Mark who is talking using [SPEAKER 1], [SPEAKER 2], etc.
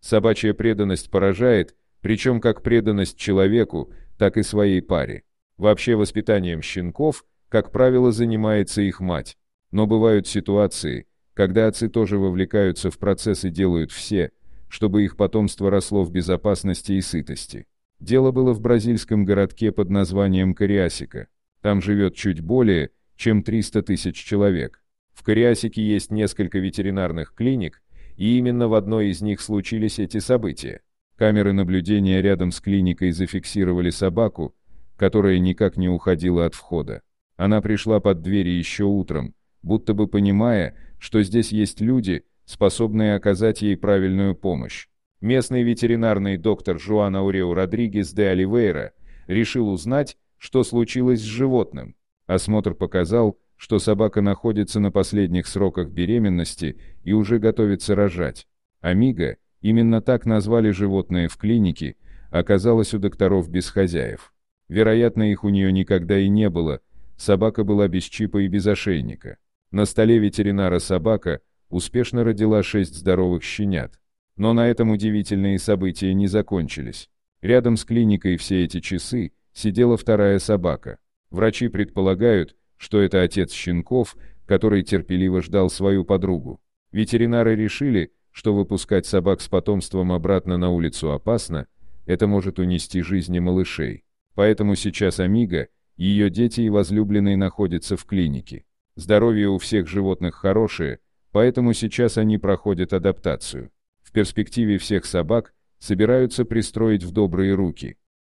[SPEAKER 1] Собачья преданность поражает, причем как преданность человеку, так и своей паре. Вообще воспитанием щенков, как правило, занимается их мать. Но бывают ситуации, когда отцы тоже вовлекаются в процесс и делают все, чтобы их потомство росло в безопасности и сытости. Дело было в бразильском городке под названием Кариасика. Там живет чуть более, чем 300 тысяч человек. В Кариасике есть несколько ветеринарных клиник, и именно в одной из них случились эти события. Камеры наблюдения рядом с клиникой зафиксировали собаку, которая никак не уходила от входа. Она пришла под двери еще утром, будто бы понимая, что здесь есть люди, способные оказать ей правильную помощь. Местный ветеринарный доктор Жуан Аурео Родригес де Оливейра решил узнать, что случилось с животным. Осмотр показал, что собака находится на последних сроках беременности и уже готовится рожать. Амиго, именно так назвали животное в клинике, оказалось у докторов без хозяев. Вероятно, их у нее никогда и не было, собака была без чипа и без ошейника. На столе ветеринара собака успешно родила шесть здоровых щенят. Но на этом удивительные события не закончились. Рядом с клиникой все эти часы сидела вторая собака. Врачи предполагают, что это отец щенков, который терпеливо ждал свою подругу. Ветеринары решили, что выпускать собак с потомством обратно на улицу опасно, это может унести жизни малышей. Поэтому сейчас Амиго, ее дети и возлюбленные находятся в клинике. Здоровье у всех животных хорошее, поэтому сейчас они проходят адаптацию в перспективе всех собак собираются пристроить в добрые руки.